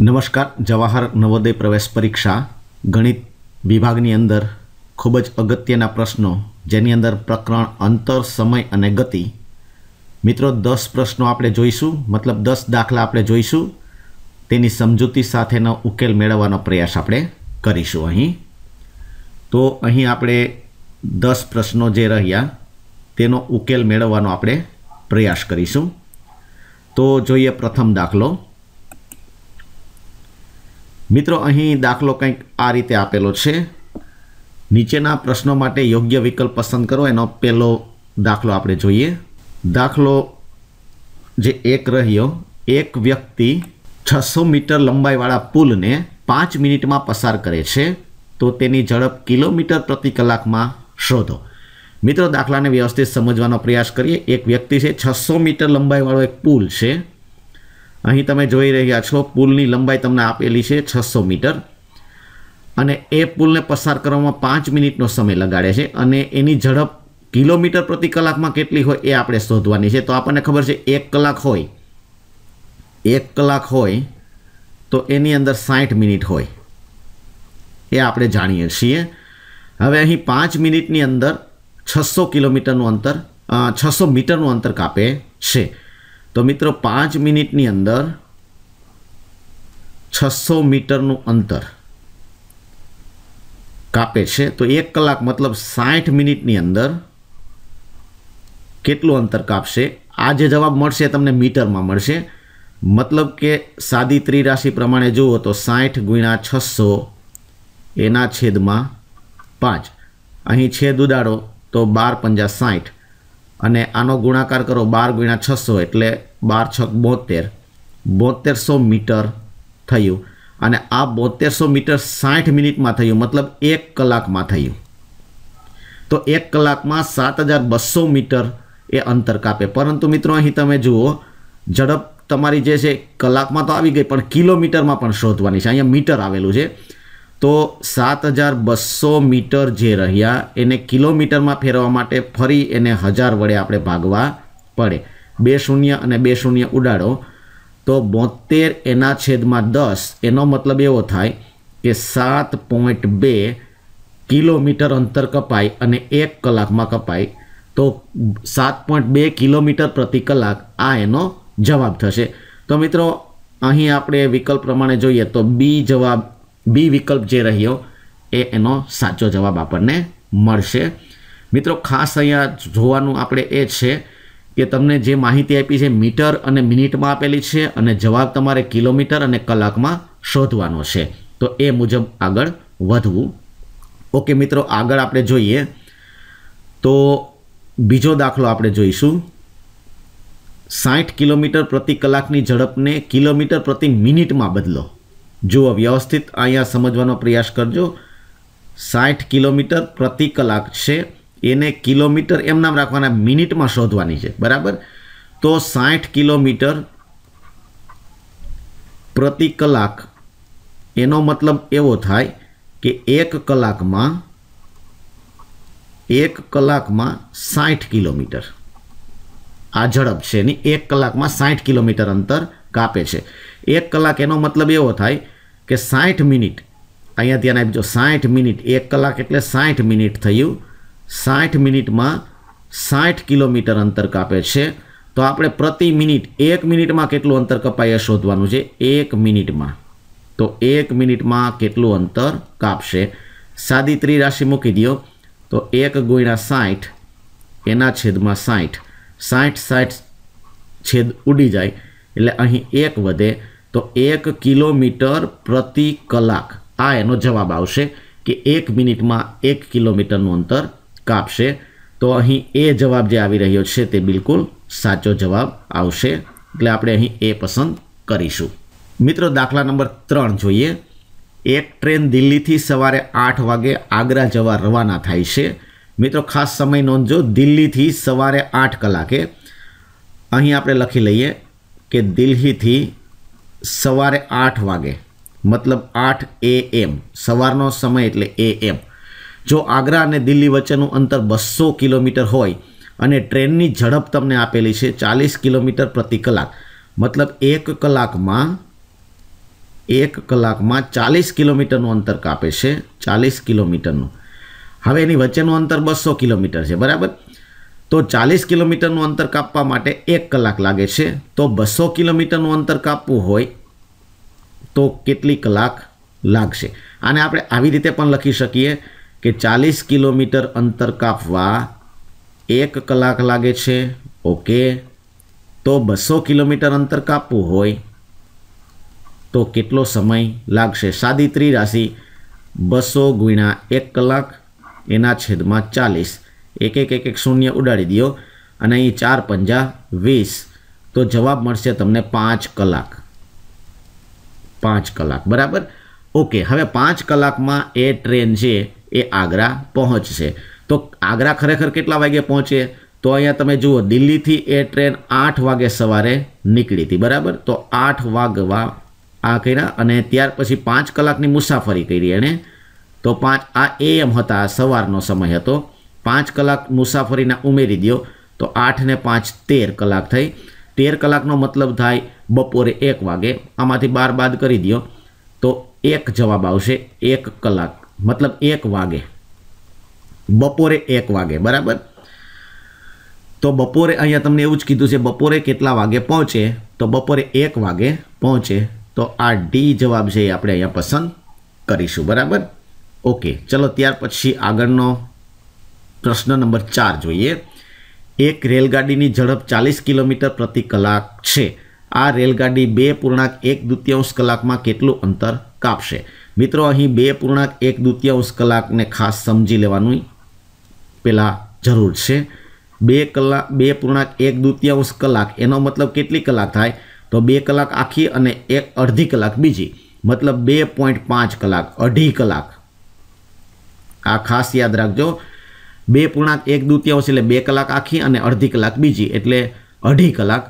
નમસ્કાર જવાહર નવોદય પ્રવેશ પરીક્ષા ગણિત વિભાગની અંદર ખૂબ જ અગત્યના પ્રશ્નો જેની અંદર પ્રકરણ અંતર સમય અને ગતિ મિત્રો દસ પ્રશ્નો આપણે જોઈશું મતલબ દસ દાખલા આપણે જોઈશું તેની સમજૂતી સાથેનો ઉકેલ મેળવવાનો પ્રયાસ આપણે કરીશું અહીં તો અહીં આપણે દસ પ્રશ્નો જે રહ્યા તેનો ઉકેલ મેળવવાનો આપણે પ્રયાસ કરીશું તો જોઈએ પ્રથમ દાખલો મિત્રો અહીં દાખલો કંઈક આ રીતે આપેલો છે નીચેના પ્રશ્નો માટે યોગ્ય વિકલ્પ પસંદ કરો એનો પહેલો દાખલો આપણે જોઈએ દાખલો જે એક રહ્યો એક વ્યક્તિ છસો મીટર લંબાઈવાળા પુલને પાંચ મિનિટમાં પસાર કરે છે તો તેની ઝડપ કિલોમીટર પ્રતિ કલાકમાં શોધો મિત્રો દાખલાને વ્યવસ્થિત સમજવાનો પ્રયાસ કરીએ એક વ્યક્તિ છે છસો મીટર લંબાઈવાળો એક પુલ છે અહીં તમે જોઈ રહ્યા છો પુલની લંબાઈ તમને આપેલી છે છસો મીટર અને એ પુલને પસાર કરવામાં પાંચ મિનિટનો સમય લગાડે છે અને એની ઝડપ કિલોમીટર પ્રતિ કલાકમાં કેટલી હોય એ આપણે શોધવાની છે તો આપણને ખબર છે એક કલાક હોય એક કલાક હોય તો એની અંદર સાઠ મિનિટ હોય એ આપણે જાણીએ છીએ હવે અહીં પાંચ મિનિટની અંદર છસો કિલોમીટરનું અંતર છસો મીટરનું અંતર કાપે છે તો મિત્રો પાંચ મિનિટની અંદર છસો મીટરનું અંતર કાપે છે તો એક કલાક મતલબ સાઠ મિનિટની અંદર કેટલું અંતર કાપશે આ જે જવાબ મળશે તમને મીટરમાં મળશે મતલબ કે સાદી ત્રિરાશિ પ્રમાણે જુઓ તો સાઠ ગુણ્યા છસો એના છેદમાં પાંચ અહીં છેદ ઉડાડો તો બાર પંજા સાઠ અને આનો ગુણાકાર કરો બાર ગુણ્યા છસો એટલે બાર છક બોતેર બોતેરસો મીટર થયું અને આ બોતેરસો મીટર સાઠ મિનિટમાં થયું મતલબ એક કલાકમાં થયું તો એક કલાકમાં સાત હજાર બસો મીટર એ અંતર કાપે પરંતુ મિત્રો અહીં તમે જુઓ ઝડપ તમારી જે છે કલાકમાં તો આવી ગઈ પણ કિલોમીટરમાં પણ શોધવાની છે અહીંયા મીટર આવેલું છે તો સાત હજાર બસો મીટર જે રહ્યા એને કિલોમીટરમાં ફેરવવા માટે ફરી એને હજાર વડે આપણે ભાગવા પડે બે શૂન્ય અને બે શૂન્ય ઉડાડો તો બોતેર એના છેદમાં દસ એનો મતલબ એવો થાય કે સાત પોઈન્ટ બે કિલોમીટર અંતર કપાય અને એક કલાકમાં કપાય તો સાત પોઈન્ટ બે કિલોમીટર પ્રતિ કલાક આ એનો જવાબ થશે તો મિત્રો અહીં આપણે વિકલ્પ પ્રમાણે જોઈએ તો બી જવાબ બી વિકલ્પ જે રહ્યો એ એનો સાચો જવાબ આપણને મળશે મિત્રો ખાસ અહીંયા જોવાનું આપણે એ છે કે તમને જે માહિતી આપી છે મીટર અને મિનિટમાં આપેલી છે અને જવાબ તમારે કિલોમીટર અને કલાકમાં શોધવાનો છે તો એ મુજબ આગળ વધવું ઓકે મિત્રો આગળ આપણે જોઈએ તો બીજો દાખલો આપણે જોઈશું સાઠ કિલોમીટર પ્રતિ કલાકની ઝડપને કિલોમીટર પ્રતિ મિનિટમાં બદલો જુઓ વ્યવસ્થિત અહીંયા સમજવાનો પ્રયાસ કરજો સાઠ કિલોમીટર પ્રતિ કલાક છે એને કિલોમીટર એમ નામ રાખવાના મિનિટમાં શોધવાની છે બરાબર તો સાઠ કિલોમીટર પ્રતિ કલાક એનો મતલબ એવો થાય કે એક કલાકમાં એક કલાકમાં સાઠ કિલોમીટર આ ઝડપ છે એની એક કલાકમાં સાઠ કિલોમીટર અંતર કાપે છે એક કલાક એનો મતલબ એવો થાય કે સાઠ મિનિટ અહીંયા ત્યાં આપજો સાઠ મિનિટ એક કલાક એટલે સાઠ મિનિટ થયું સાઠ મિનિટમાં સાઠ કિલોમીટર અંતર કાપે છે તો આપણે પ્રતિ મિનિટ એક મિનિટમાં કેટલું અંતર કપાય શોધવાનું છે એક મિનિટમાં તો એક મિનિટમાં કેટલું અંતર કાપશે સાદી ત્રિરાશિ મૂકી દો તો એક ગુણ્યા સાઠ એના છેદમાં સાઠ સાઠ સાઠ છેદ ઉડી જાય એટલે અહીં એક વધે તો એક કિલોમીટર પ્રતિ કલાક આ એનો જવાબ આવશે કે એક મિનિટમાં એક કિલોમીટરનું અંતર કાપશે તો અહીં એ જવાબ જે આવી રહ્યો છે તે બિલકુલ સાચો જવાબ આવશે એટલે આપણે અહીં એ પસંદ કરીશું મિત્રો દાખલા નંબર ત્રણ જોઈએ એક ટ્રેન દિલ્હીથી સવારે આઠ વાગે આગ્રા જવા રવાના થાય છે મિત્રો ખાસ સમય નોંધજો દિલ્હીથી સવારે આઠ કલાકે અહીં આપણે લખી લઈએ કે દિલ્હીથી સવારે આઠ વાગે મતલબ આઠ એ એમ સવારનો સમય એટલે એ એમ જો આગ્રા અને દિલ્હી વચ્ચેનું અંતર બસો કિલોમીટર હોય અને ટ્રેનની ઝડપ તમને આપેલી છે ચાલીસ કિલોમીટર પ્રતિ કલાક મતલબ એક કલાકમાં એક કલાકમાં ચાલીસ કિલોમીટરનું અંતર કાપે છે ચાલીસ કિલોમીટરનું હવે એની વચ્ચેનું અંતર બસો કિલોમીટર છે બરાબર તો ચાલીસ કિલોમીટરનું અંતર કાપવા માટે એક કલાક લાગે છે તો બસો કિલોમીટરનું અંતર કાપવું હોય તો કેટલી કલાક લાગશે અને આપણે આવી રીતે પણ લખી શકીએ કે ચાલીસ કિલોમીટર અંતર કાપવા એક કલાક લાગે છે ઓકે તો બસો કિલોમીટર અંતર કાપવું હોય તો કેટલો સમય લાગશે સાદી ત્રિરાશી બસો ગુણ્યા એક કલાક એના છેદમાં ચાલીસ એક એક એક એક શૂન્ય ઉડાડી દો અને અહીં ચાર પંજા વીસ તો જવાબ મળશે તમને પાંચ કલાક પાંચ કલાક બરાબર ઓકે હવે પાંચ કલાકમાં એ ટ્રેન છે એ આગ્રા પહોંચશે તો આગ્રા ખરેખર કેટલા વાગે પહોંચે તો અહીંયા તમે જુઓ દિલ્હીથી એ ટ્રેન આઠ વાગે સવારે નીકળી હતી બરાબર તો આઠ વાગવા આ કર્યા અને ત્યાર પછી પાંચ કલાકની મુસાફરી કરી એણે તો પાંચ આ એમ હતા સવારનો સમય હતો પાંચ કલાક મુસાફરીના ઉમેરી દો તો આઠને પાંચ તેર કલાક થઈ તેર કલાકનો મતલબ થાય બપોરે એક વાગે આમાંથી બાર બાદ કરી દો તો એક જવાબ આવશે એક કલાક મતલબ એક વાગે બપોરે એક વાગે બરાબર તો બપોરે અહીંયા તમને એવું જ કીધું છે બપોરે કેટલા વાગે પહોંચે તો બપોરે એક વાગે પહોંચે તો આ ડી જવાબ છે એ આપણે અહીંયા પસંદ કરીશું બરાબર ઓકે ચલો ત્યાર પછી આગળનો પ્રશ્ન નંબર ચાર જોઈએ એક રેલગાડીની ઝડપ ચાલીસ કિલોમીટર પ્રતિ કલાક છે આ રેલગાડી બે પૂર્ણાંક એક દ્વિતીયાંશ કલાકમાં કેટલું અંતર કાપશે મિત્રો અહીં બે પૂર્ણાંક એક દ્વિતીયાંશ કલાકને ખાસ સમજી લેવાનું પહેલાં જરૂર છે બે કલાક બે પૂર્ણાંક એક દૃત્યાંશ કલાક એનો મતલબ કેટલી કલાક થાય તો બે કલાક આખી અને એક અડધી કલાક બીજી મતલબ બે પોઈન્ટ પાંચ કલાક અઢી કલાક આ ખાસ યાદ રાખજો બે પૂર્ણાંક એક દૂતિયાંશ એટલે બે કલાક આખી અને અડધી કલાક બીજી એટલે અઢી કલાક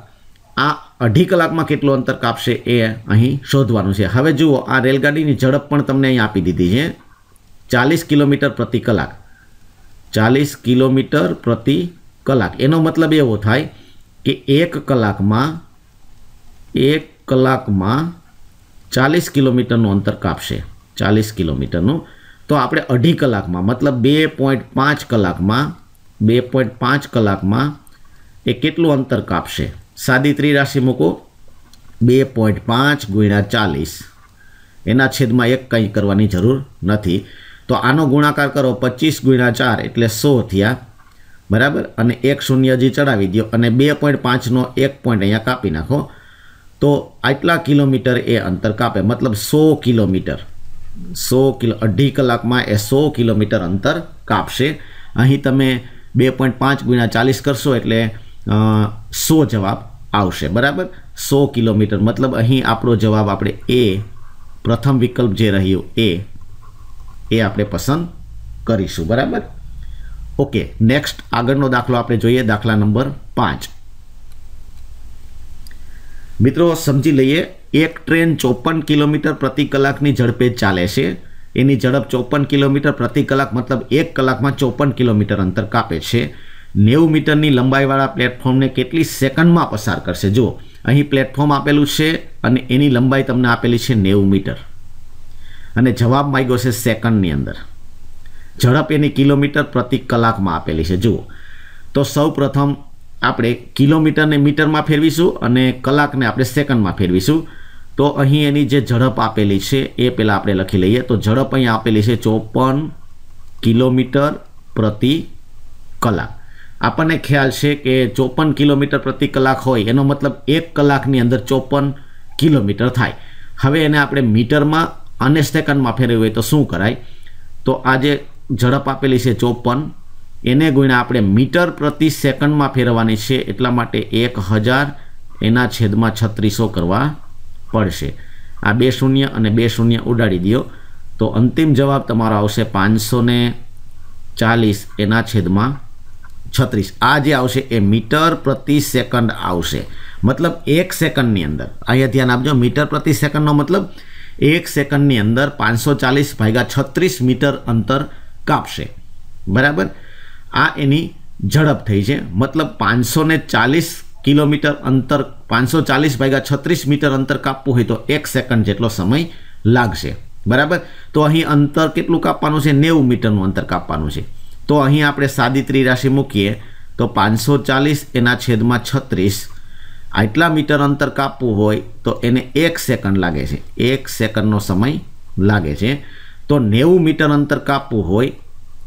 આ અઢી કલાકમાં કેટલું અંતર કાપશે એ અહીં શોધવાનું છે હવે જુઓ આ રેલગાડીની ઝડપ પણ તમને અહીં આપી દીધી છે ચાલીસ કિલોમીટર પ્રતિ કલાક ચાલીસ કિલોમીટર પ્રતિ કલાક એનો મતલબ એવો થાય કે એક કલાકમાં એક કલાકમાં ચાલીસ કિલોમીટરનું અંતર કાપશે ચાલીસ કિલોમીટરનું તો આપણે અઢી કલાકમાં મતલબ બે પોઈન્ટ પાંચ કલાકમાં બે પોઈન્ટ પાંચ કલાકમાં એ કેટલું અંતર કાપશે સાદી ત્રિરાશિ મૂકો બે પોઈન્ટ પાંચ ગુણ્યા ચાલીસ એના છેદમાં એક કંઈ કરવાની જરૂર નથી તો આનો ગુણાકાર કરો પચીસ ગુણ્યા ચાર એટલે સો થયા બરાબર અને એક શૂન્ય હજી ચડાવી દો અને બે પોઈન્ટ પાંચનો એક પોઈન્ટ અહીંયા કાપી નાખો તો આટલા કિલોમીટર એ અંતર કાપે મતલબ સો કિલોમીટર સો કિલો અઢી કલાકમાં એ સો કિલોમીટર અંતર કાપશે અહીં તમે બે પોઈન્ટ પાંચ ગુણ્યા ચાલીસ કરશો એટલે સો જવાબ આવશે બરાબર સો કિલોમીટર મતલબ અહીં આપણો જવાબ આપણે એ પ્રથમ વિકલ્પ જે રહ્યો એ એ આપણે પસંદ કરીશું બરાબર ઓકે નેક્સ્ટ આગળનો દાખલો આપણે જોઈએ દાખલા નંબર પાંચ મિત્રો સમજી લઈએ એક ટ્રેન ચોપન કિલોમીટર પ્રતિ કલાકની ઝડપે ચાલે છે એની ઝડપ ચોપન કિલોમીટર પ્રતિ કલાક મતલબ એક કલાકમાં ચોપન કિલોમીટર અંતર કાપે છે નેવું મીટરની લંબાઈવાળા પ્લેટફોર્મને કેટલી સેકન્ડમાં પસાર કરશે જો અહીં પ્લેટફોર્મ આપેલું છે અને એની લંબાઈ તમને આપેલી છે નેવું મીટર અને જવાબ માગ્યો છે સેકન્ડની અંદર ઝડપ એની કિલોમીટર પ્રતિ કલાકમાં આપેલી છે જુઓ તો સૌ પ્રથમ આપણે કિલોમીટરને મીટરમાં ફેરવીશું અને કલાકને આપણે સેકન્ડમાં ફેરવીશું તો અહીં એની જે ઝડપ આપેલી છે એ પહેલાં આપણે લખી લઈએ તો ઝડપ અહીં આપેલી છે ચોપન કિલોમીટર પ્રતિ કલાક આપણને ખ્યાલ છે કે ચોપન કિલોમીટર પ્રતિ કલાક હોય એનો મતલબ એક કલાકની અંદર ચોપન કિલોમીટર થાય હવે એને આપણે મીટરમાં અને સેકન્ડમાં ફેરવી હોય તો શું કરાય તો આ જે ઝડપ આપેલી છે ચોપન એને ગુણ્યા આપણે મીટર પ્રતિ સેકન્ડમાં ફેરવવાની છે એટલા માટે એક હજાર એના છેદમાં છત્રીસો કરવા પડશે આ બે શૂન્ય અને બે શૂન્ય ઉડાડી દો તો અંતિમ જવાબ તમારો આવશે પાંચસો ચાલીસ એના છેદમાં છત્રીસ આ જે આવશે એ મીટર પ્રતિ સેકન્ડ આવશે મતલબ એક સેકન્ડની અંદર અહીંયા ધ્યાન આપજો મીટર પ્રતિ સેકન્ડનો મતલબ એક સેકન્ડની અંદર પાંચસો ચાલીસ ભાગ્યા છત્રીસ મીટર અંતર કાપશે બરાબર આ એની ઝડપ થઈ છે મતલબ પાંચસો ચાલીસ કિલોમીટર અંતર પાંચસો ચાલીસ ભાગ્યા છત્રીસ મીટર અંતર કાપવું હોય તો એક સેકન્ડ જેટલો સમય લાગશે બરાબર તો અહીં અંતર કેટલું કાપવાનું છે નેવું મીટરનું અંતર કાપવાનું છે તો અહીં આપણે સાદી ત્રિરાશિ મૂકીએ તો પાંચસો ચાલીસ એના છેદમાં છત્રીસ આટલા મીટર અંતર કાપવું હોય તો એને એક સેકન્ડ લાગે છે એક સેકન્ડનો સમય લાગે છે તો નેવું મીટર અંતર કાપવું હોય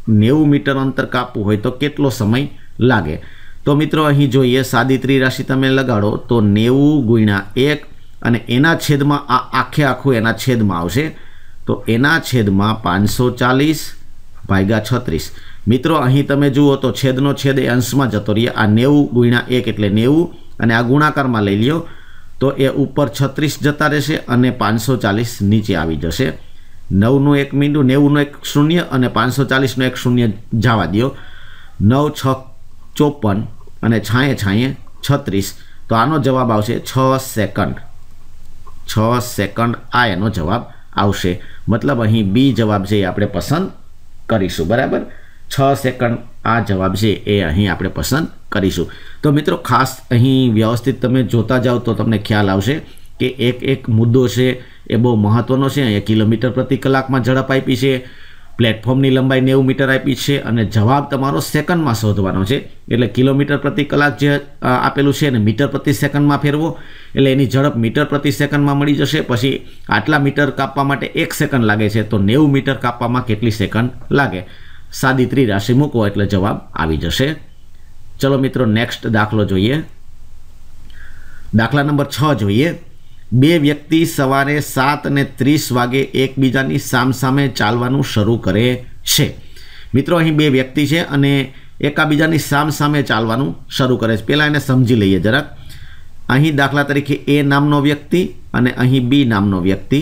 નેવું મીટર અંતર કાપવું હોય તો કેટલો સમય લાગે તો મિત્રો અહીં જોઈએ સાદી ત્રિરાશિ તમે લગાડો તો નેવું ગુણ્યા એક અને એના છેદમાં આ આખે આખું એના છેદમાં આવશે તો એના છેદમાં પાંચસો ચાલીસ ભાગ્યા છત્રીસ મિત્રો અહીં તમે જુઓ તો છેદનો છેદ એ અંશમાં જતો રહીએ આ નેવું ગુણ્યા એક એટલે નેવું અને આ ગુણાકારમાં લઈ લ્યો તો એ ઉપર છત્રીસ જતા રહેશે અને પાંચસો ચાલીસ નીચે આવી જશે નવનું એક મીંડું નેવુંનું એક શૂન્ય અને પાંચસો ચાલીસનું એક શૂન્ય જવા દો નવ છ ચોપન અને છાંયે છાંયે છત્રીસ તો આનો જવાબ આવશે છ સેકન્ડ છ સેકન્ડ આ એનો જવાબ આવશે મતલબ અહીં બી જવાબ છે એ આપણે પસંદ કરીશું બરાબર છ સેકન્ડ આ જવાબ છે એ અહીં આપણે પસંદ કરીશું તો મિત્રો ખાસ અહીં વ્યવસ્થિત તમે જોતા જાઓ તો તમને ખ્યાલ આવશે કે એક એક મુદ્દો છે એ બહુ મહત્ત્વનો છે અહીંયા કિલોમીટર પ્રતિ કલાકમાં ઝડપ આપી છે પ્લેટફોર્મની લંબાઈ નેવું મીટર આપી છે અને જવાબ તમારો સેકન્ડમાં શોધવાનો છે એટલે કિલોમીટર પ્રતિ કલાક જે આપેલું છે એને મીટર પ્રતિ સેકન્ડમાં ફેરવો એટલે એની ઝડપ મીટર પ્રતિ સેકન્ડમાં મળી જશે પછી આટલા મીટર કાપવા માટે એક સેકન્ડ લાગે છે તો નેવું મીટર કાપવામાં કેટલી સેકન્ડ લાગે સાદી ત્રી ત્રિરાશિ મૂકો એટલે જવાબ આવી જશે ચલો મિત્રો નેક્સ્ટ દાખલો જોઈએ દાખલા નંબર છ જોઈએ બે વ્યક્તિ સવારે સાત અને ત્રીસ વાગે એકબીજાની સામસામે ચાલવાનું શરૂ કરે છે મિત્રો અહીં બે વ્યક્તિ છે અને એકાબીજાની સામસામે ચાલવાનું શરૂ કરે છે પહેલાં એને સમજી લઈએ જરાક અહીં દાખલા તરીકે એ નામનો વ્યક્તિ અને અહીં બી નામનો વ્યક્તિ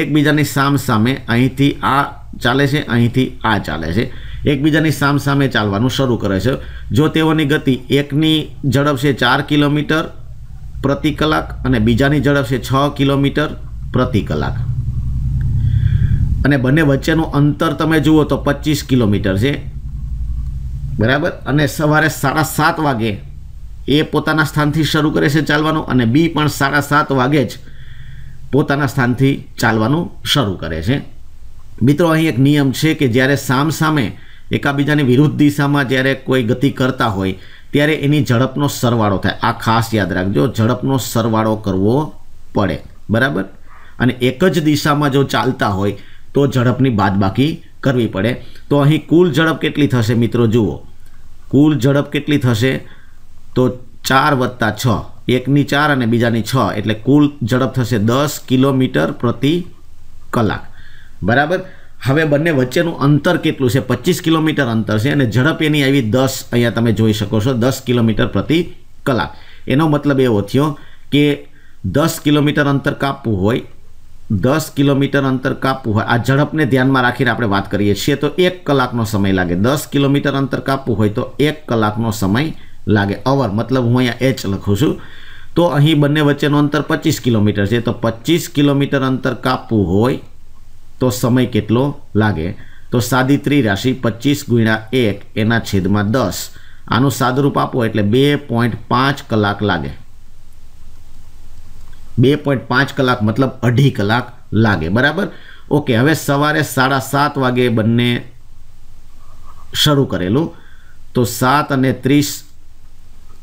એકબીજાની સામસામે અહીંથી આ ચાલે છે અહીંથી આ ચાલે છે એકબીજાની સામસામે ચાલવાનું શરૂ કરે છે જો તેઓની ગતિ એકની ઝડપ છે ચાર કિલોમીટર પ્રતિ કલાક અને બીજાની ઝડપ છે છ કિલોમીટર પ્રતિ કલાક અને બંને વચ્ચેનું અંતર તમે જુઓ તો પચીસ કિલોમીટર છે બરાબર અને સવારે સાડા સાત વાગે એ પોતાના સ્થાનથી શરૂ કરે છે ચાલવાનું અને બી પણ સાડા સાત વાગે જ પોતાના સ્થાનથી ચાલવાનું શરૂ કરે છે મિત્રો અહીં એક નિયમ છે કે જ્યારે સામ સામે એકાબીજાની વિરુદ્ધ દિશામાં જ્યારે કોઈ ગતિ કરતા હોય ત્યારે એની ઝડપનો સરવાળો થાય આ ખાસ યાદ રાખજો ઝડપનો સરવાળો કરવો પડે બરાબર અને એક જ દિશામાં જો ચાલતા હોય તો ઝડપની બાદબાકી કરવી પડે તો અહીં કુલ ઝડપ કેટલી થશે મિત્રો જુઓ કુલ ઝડપ કેટલી થશે તો ચાર વત્તા છ એકની ચાર અને બીજાની છ એટલે કુલ ઝડપ થશે દસ કિલોમીટર પ્રતિ કલાક બરાબર હવે બંને વચ્ચેનું અંતર કેટલું છે પચીસ કિલોમીટર અંતર છે અને ઝડપ એની આવી દસ અહીંયા તમે જોઈ શકો છો દસ કિલોમીટર પ્રતિ કલાક એનો મતલબ એવો થયો કે દસ કિલોમીટર અંતર કાપવું હોય દસ કિલોમીટર અંતર કાપવું હોય આ ઝડપને ધ્યાનમાં રાખીને આપણે વાત કરીએ છીએ તો એક કલાકનો સમય લાગે દસ કિલોમીટર અંતર કાપવું હોય તો એક કલાકનો સમય લાગે અવર મતલબ હું અહીંયા એચ લખું છું તો અહીં બંને વચ્ચેનું અંતર પચીસ કિલોમીટર છે તો પચીસ કિલોમીટર અંતર કાપવું હોય તો સમય કેટલો લાગે તો સાદી રાશિ પચીસ ગુણ્યા એક એના છેદમાં દસ આનું સાદરૂપ આપો એટલે બે પોઈન્ટ પાંચ કલાક લાગે બે પોઈન્ટ પાંચ કલાક મતલબ અઢી કલાક લાગે બરાબર ઓકે હવે સવારે સાડા સાત વાગે બંને શરૂ કરેલું તો સાત અને ત્રીસ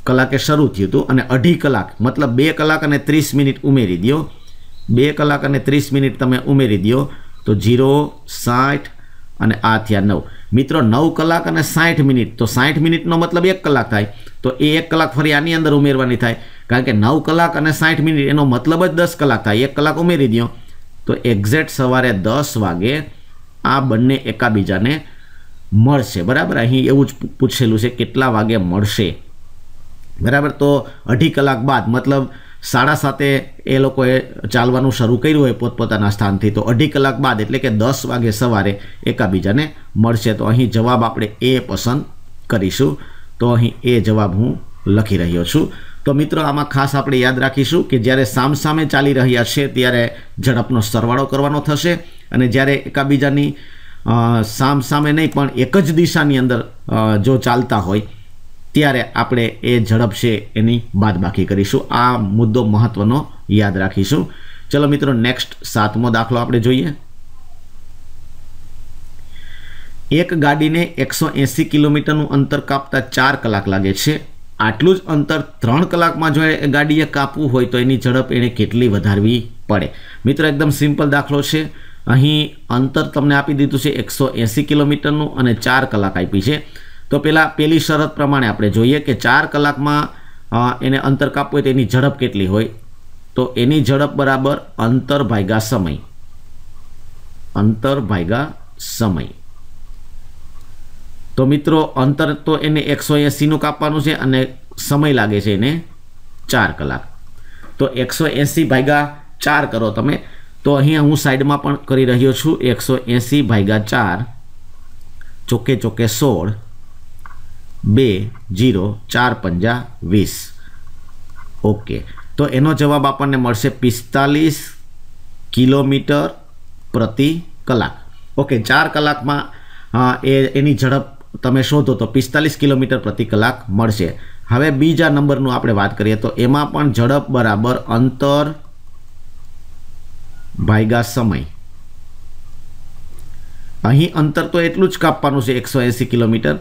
કલાકે શરૂ થયું હતું અને અઢી કલાક મતલબ બે કલાક અને ત્રીસ મિનિટ ઉમેરી દો બે કલાક અને ત્રીસ મિનિટ તમે ઉમેરી દો તો જીરો સાઠ અને આ થયા નવ મિત્રો નવ કલાક અને સાઠ મિનિટ તો સાઠ મિનિટનો મતલબ એક કલાક થાય તો એ એક કલાક ફરી આની અંદર ઉમેરવાની થાય કારણ કે નવ કલાક અને સાઠ મિનિટ એનો મતલબ જ દસ કલાક થાય એક કલાક ઉમેરી દો તો એક્ઝેક્ટ સવારે દસ વાગે આ બંને એકાબીજાને મળશે બરાબર અહીં એવું જ પૂછેલું છે કેટલા વાગે મળશે બરાબર તો અઢી કલાક બાદ મતલબ સાડા સાતે એ લોકોએ ચાલવાનું શરૂ કર્યું હોય પોતપોતાના સ્થાનથી તો અઢી કલાક બાદ એટલે કે દસ વાગે સવારે એકાબીજાને મળશે તો અહીં જવાબ આપણે એ પસંદ કરીશું તો અહીં એ જવાબ હું લખી રહ્યો છું તો મિત્રો આમાં ખાસ આપણે યાદ રાખીશું કે જ્યારે સામસામે ચાલી રહ્યા છે ત્યારે ઝડપનો સરવાળો કરવાનો થશે અને જ્યારે એકાબીજાની સામસામે નહીં પણ એક જ દિશાની અંદર જો ચાલતા હોય ત્યારે આપણે એ ઝડપ છે એની બાદબાકી કરીશું આ મુદ્દો મહત્ત્વનો યાદ રાખીશું ચલો મિત્રો નેક્સ્ટ સાતમો દાખલો આપણે જોઈએ એક ગાડીને એકસો એંસી કિલોમીટરનું અંતર કાપતા ચાર કલાક લાગે છે આટલું જ અંતર ત્રણ કલાકમાં જો એ ગાડીએ કાપવું હોય તો એની ઝડપ એણે કેટલી વધારવી પડે મિત્રો એકદમ સિમ્પલ દાખલો છે અહીં અંતર તમને આપી દીધું છે એકસો એંસી કિલોમીટરનું અને ચાર કલાક આપી છે તો પહેલાં પહેલી શરત પ્રમાણે આપણે જોઈએ કે ચાર કલાકમાં એને અંતર કાપવું હોય તેની ઝડપ કેટલી હોય તો એની ઝડપ બરાબર અંતર ભાગ્યા સમય અંતર ભાગ્યા સમય તો મિત્રો અંતર તો એને એકસો એંસીનું કાપવાનું છે અને સમય લાગે છે એને ચાર કલાક તો એકસો એંસી ભાગ્યા ચાર કરો તમે તો અહીંયા હું સાઈડમાં પણ કરી રહ્યો છું એકસો એંસી ભાગ્યા ચાર ચોકે ચોકે સોળ બે જીરો ચાર પંજા વીસ ઓકે તો એનો જવાબ આપણને મળશે પિસ્તાલીસ કિલોમીટર પ્રતિ કલાક ઓકે ચાર કલાકમાં એ એની ઝડપ તમે શોધો તો પિસ્તાલીસ કિલોમીટર પ્રતિ કલાક મળશે હવે બીજા નંબરનું આપણે વાત કરીએ તો એમાં પણ ઝડપ બરાબર અંતર ભાઈગા સમય અહીં અંતર તો એટલું જ કાપવાનું છે એકસો એંસી કિલોમીટર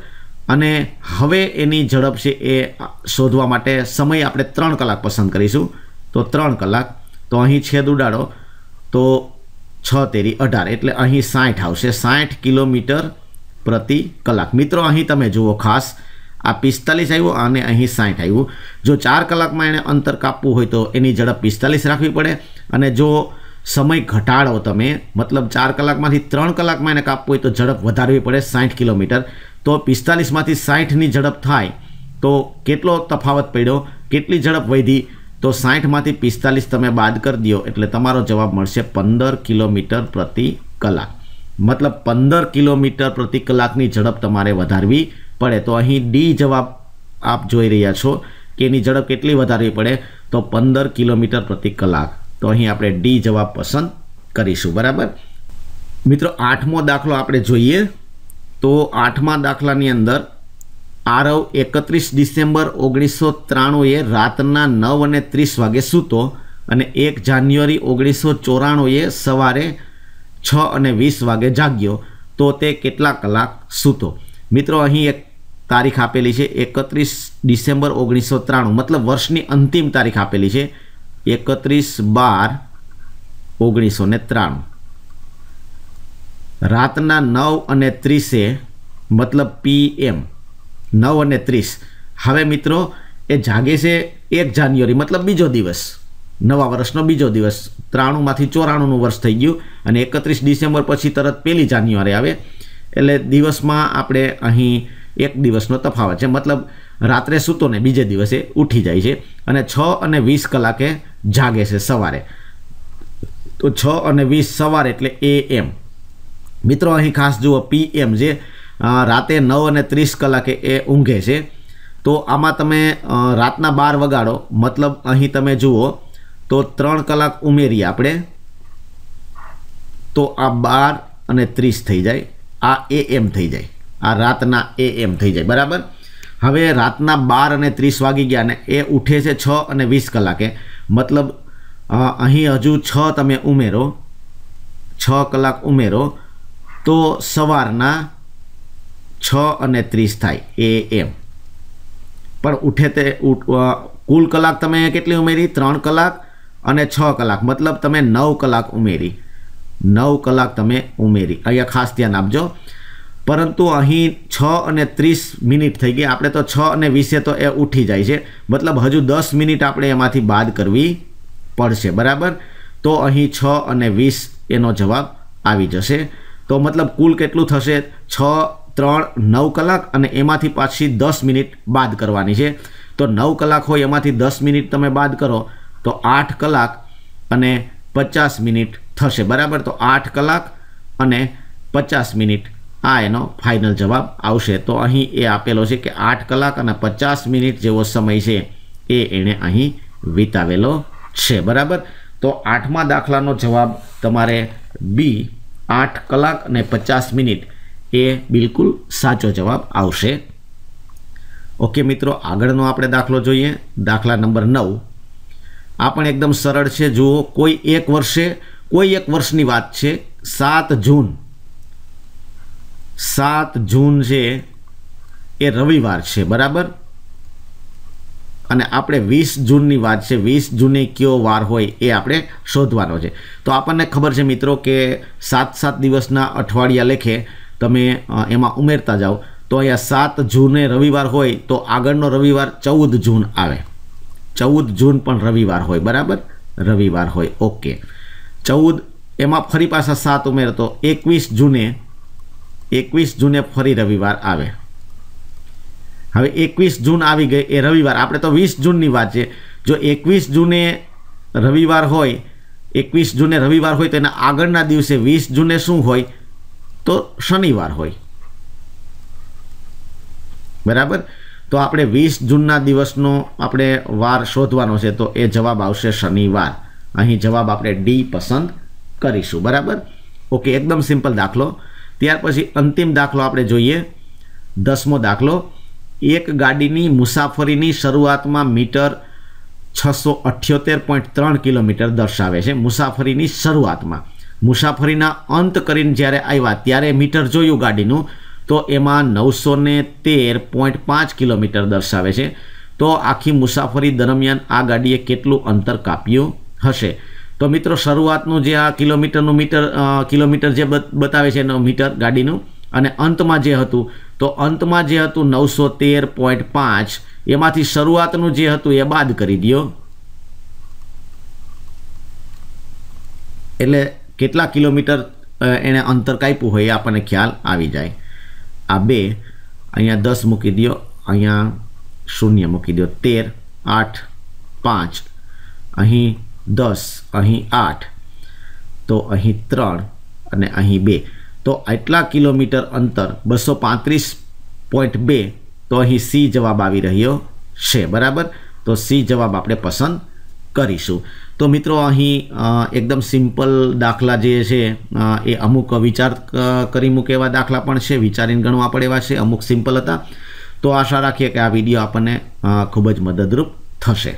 અને હવે એની ઝડપ છે એ શોધવા માટે સમય આપણે ત્રણ કલાક પસંદ કરીશું તો ત્રણ કલાક તો અહીં છેદ ઉડાડો તો છ તેરી અઢાર એટલે અહીં સાઠ આવશે સાઠ કિલોમીટર પ્રતિ કલાક મિત્રો અહીં તમે જુઓ ખાસ આ પિસ્તાલીસ આવ્યું અને અહીં સાઠ આવ્યું જો ચાર કલાકમાં એણે અંતર કાપવું હોય તો એની ઝડપ પિસ્તાલીસ રાખવી પડે અને જો સમય ઘટાડો તમે મતલબ ચાર કલાકમાંથી ત્રણ કલાકમાં એને કાપવું હોય તો ઝડપ વધારવી પડે સાઠ કિલોમીટર તો પિસ્તાલીસમાંથી સાઠની ઝડપ થાય તો કેટલો તફાવત પડ્યો કેટલી ઝડપ વધી તો સાઠમાંથી પિસ્તાલીસ તમે બાદ કરી દો એટલે તમારો જવાબ મળશે પંદર કિલોમીટર પ્રતિ કલાક મતલબ પંદર કિલોમીટર પ્રતિ કલાકની ઝડપ તમારે વધારવી પડે તો અહીં ડી જવાબ આપ જોઈ રહ્યા છો કે એની ઝડપ કેટલી વધારવી પડે તો પંદર કિલોમીટર પ્રતિ કલાક તો અહીં આપણે ડી જવાબ પસંદ કરીશું બરાબર મિત્રો આઠમો દાખલો આપણે જોઈએ તો આઠમા દાખલાની અંદર આરવ એકત્રીસ ડિસેમ્બર ઓગણીસો ત્રાણુંએ રાતના નવ અને ત્રીસ વાગે સૂતો અને એક જાન્યુઆરી ઓગણીસો ચોરાણુંએ સવારે છ અને વીસ વાગે જાગ્યો તો તે કેટલા કલાક સૂતો મિત્રો અહીં એક તારીખ આપેલી છે એકત્રીસ ડિસેમ્બર ઓગણીસો ત્રાણું મતલબ વર્ષની અંતિમ તારીખ આપેલી છે એકત્રીસ બાર ઓગણીસો ને ત્રાણું રાતના નવ અને ત્રીસે મતલબ પી એમ નવ અને ત્રીસ હવે મિત્રો એ જાગે છે એક જાન્યુઆરી મતલબ બીજો દિવસ નવા વર્ષનો બીજો દિવસ ત્રાણુંમાંથી ચોરાણુંનું વર્ષ થઈ ગયું અને એકત્રીસ ડિસેમ્બર પછી તરત પહેલી જાન્યુઆરી આવે એટલે દિવસમાં આપણે અહીં એક દિવસનો તફાવત છે મતલબ રાત્રે સૂતો ને બીજે દિવસે ઉઠી જાય છે અને છ અને વીસ કલાકે જાગે છે સવારે તો છ અને વીસ સવારે એટલે એ એમ મિત્રો અહીં ખાસ જુઓ પીએમ જે રાતે નવ અને ત્રીસ કલાકે એ ઊંઘે છે તો આમાં તમે રાતના બાર વગાડો મતલબ અહીં તમે જુઓ તો ત્રણ કલાક ઉમેરીએ આપણે તો આ બાર અને ત્રીસ થઈ જાય આ એ એમ થઈ જાય આ રાતના એ એમ થઈ જાય બરાબર હવે રાતના બાર અને ત્રીસ વાગી ગયા ને એ ઉઠે છે છ અને વીસ કલાકે મતલબ અહીં હજુ છ તમે ઉમેરો છ કલાક ઉમેરો તો સવારના છ અને ત્રીસ થાય એ એમ પણ ઉઠે તે કુલ કલાક તમે કેટલી ઉમેરી ત્રણ કલાક અને છ કલાક મતલબ તમે નવ કલાક ઉમેરી નવ કલાક તમે ઉમેરી અહીંયા ખાસ ધ્યાન આપજો પરંતુ અહીં છ અને ત્રીસ મિનિટ થઈ ગઈ આપણે તો છ અને વીસે તો એ ઉઠી જાય છે મતલબ હજુ દસ મિનિટ આપણે એમાંથી બાદ કરવી પડશે બરાબર તો અહીં છ અને વીસ એનો જવાબ આવી જશે તો મતલબ કુલ કેટલું થશે છ ત્રણ નવ કલાક અને એમાંથી પાછી દસ મિનિટ બાદ કરવાની છે તો નવ કલાક હોય એમાંથી દસ મિનિટ તમે બાદ કરો તો આઠ કલાક અને પચાસ મિનિટ થશે બરાબર તો આઠ કલાક અને પચાસ મિનિટ આ એનો ફાઇનલ જવાબ આવશે તો અહીં એ આપેલો છે કે આઠ કલાક અને પચાસ મિનિટ જેવો સમય છે એ એણે અહીં વિતાવેલો છે બરાબર તો આઠમા દાખલાનો જવાબ તમારે બી આઠ કલાક અને પચાસ મિનિટ એ બિલકુલ સાચો જવાબ આવશે ઓકે મિત્રો આગળનો આપણે દાખલો જોઈએ દાખલા નંબર નવ આ પણ એકદમ સરળ છે જુઓ કોઈ એક વર્ષે કોઈ એક વર્ષની વાત છે સાત જૂન સાત જૂન છે એ રવિવાર છે બરાબર અને આપણે વીસ જૂનની વાત છે વીસ જૂને કયો વાર હોય એ આપણે શોધવાનો છે તો આપણને ખબર છે મિત્રો કે સાત સાત દિવસના અઠવાડિયા લેખે તમે એમાં ઉમેરતા જાઓ તો અહીંયા સાત જૂને રવિવાર હોય તો આગળનો રવિવાર ચૌદ જૂન આવે ચૌદ જૂન પણ રવિવાર હોય બરાબર રવિવાર હોય ઓકે ચૌદ એમાં ફરી પાછા સાત ઉમેરતો એકવીસ જૂને એકવીસ જૂને ફરી રવિવાર આવે હવે એકવીસ જૂન આવી ગઈ એ રવિવાર આપણે તો વીસ જૂનની વાત છે જો એકવીસ જૂને રવિવાર હોય એકવીસ જૂને રવિવાર હોય તો એના આગળના દિવસે વીસ જૂને શું હોય તો શનિવાર હોય બરાબર તો આપણે વીસ જૂનના દિવસનો આપણે વાર શોધવાનો છે તો એ જવાબ આવશે શનિવાર અહીં જવાબ આપણે ડી પસંદ કરીશું બરાબર ઓકે એકદમ સિમ્પલ દાખલો ત્યાર પછી અંતિમ દાખલો આપણે જોઈએ દસમો દાખલો એક ગાડીની મુસાફરીની શરૂઆતમાં મીટર છસો અઠ્યોતેર પોઈન્ટ ત્રણ કિલોમીટર દર્શાવે છે મુસાફરીની શરૂઆતમાં મુસાફરીના અંત કરીને જ્યારે આવ્યા ત્યારે મીટર જોયું ગાડીનું તો એમાં નવસો તેર પોઈન્ટ પાંચ કિલોમીટર દર્શાવે છે તો આખી મુસાફરી દરમિયાન આ ગાડીએ કેટલું અંતર કાપ્યું હશે તો મિત્રો શરૂઆતનું જે આ કિલોમીટરનું મીટર કિલોમીટર જે બતાવે છે એનો મીટર ગાડીનું અને અંતમાં જે હતું તો અંતમાં જે હતું નવસો તેર પોઈન્ટ પાંચ એમાંથી શરૂઆતનું જે હતું એ બાદ કરી દો એટલે કેટલા કિલોમીટર એણે અંતર કાપ્યું હોય એ આપણને ખ્યાલ આવી જાય આ બે અહીંયા દસ મૂકી દો અહીંયા શૂન્ય મૂકી દો તેર આઠ પાંચ અહીં દસ અહીં આઠ તો અહીં ત્રણ અને અહીં બે તો આટલા કિલોમીટર અંતર બસો પાંત્રીસ પોઈન્ટ બે તો અહીં સી જવાબ આવી રહ્યો છે બરાબર તો સી જવાબ આપણે પસંદ કરીશું તો મિત્રો અહીં એકદમ સિમ્પલ દાખલા જે છે એ અમુક વિચાર કરી મૂકે એવા દાખલા પણ છે વિચારીને ગણવા પડે એવા છે અમુક સિમ્પલ હતા તો આશા રાખીએ કે આ વિડીયો આપણને ખૂબ જ મદદરૂપ થશે